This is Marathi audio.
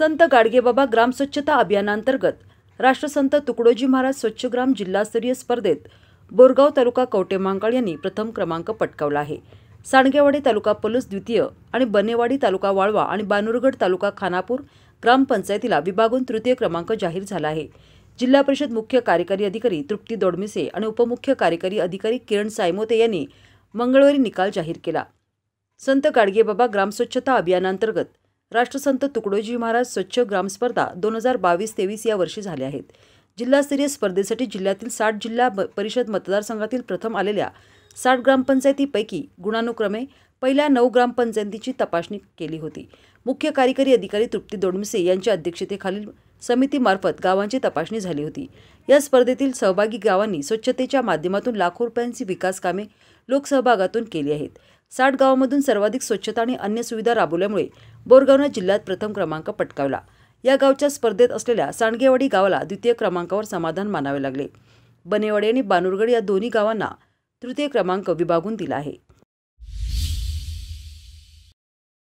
संत गाडगेबाबा ग्राम स्वच्छता अभियानांतर्गत राष्ट्रसंत तुकडोजी महाराज स्वच्छ ग्राम जिल्हास्तरीय स्पर्धेत बोरगाव तालुका कवटेमांकाळ यांनी प्रथम क्रमांक पटकावला आहे सांडगेवाडी तालुका पलूस द्वितीय आणि बनेवाडी तालुका वाळवा आणि बानूरगड तालुका खानापूर ग्रामपंचायतीला विभागून तृतीय क्रमांक जाहीर झाला आहे जिल्हा परिषद मुख्य कार्यकारी अधिकारी तृप्ती दोडमिसे आणि उपमुख्य कार्यकारी अधिकारी किरण सायमोते यांनी मंगळवारी निकाल जाहीर केला संत गाडगेबाबा ग्रामस्वच्छता अभियानांतर्गत राष्ट्रसंत तुकडोजी महाराज स्वच्छ ग्रामस्पर्धा दोन हजार बावीस तेवीस या वर्षी झाल्या आहेत जिल्हास्तरीय स्पर्धेसाठी जिल्ह्यातील साठ जिल्हा परिषद मतदारसंघातील प्रथम आलेल्या साठ ग्रामपंचायतीपैकी गुणानुक्रमे पहिल्या नऊ ग्रामपंचायतीची तपासणी केली होती मुख्य कार्यकारी अधिकारी तृप्ती दोडमिसे यांच्या अध्यक्षतेखालील समितीमार्फत गावांची तपासणी झाली होती या स्पर्धेतील सहभागी गावांनी स्वच्छतेच्या माध्यमातून लाखो रुपयांची विकास कामे लोकसहभागातून केली आहेत साठ गावांमधून सर्वाधिक स्वच्छता आणि अन्य सुविधा राबवल्यामुळे बोरगावनं जिल्ह्यात प्रथम क्रमांक पटकावला या गावच्या स्पर्धेत असलेल्या सांडगेवाडी गावाला द्वितीय क्रमांकावर समाधान मानावे लागले बनेवाडी आणि बानुरगड या दोन्ही गावांना तृतीय क्रमांक विभागून दिला आहे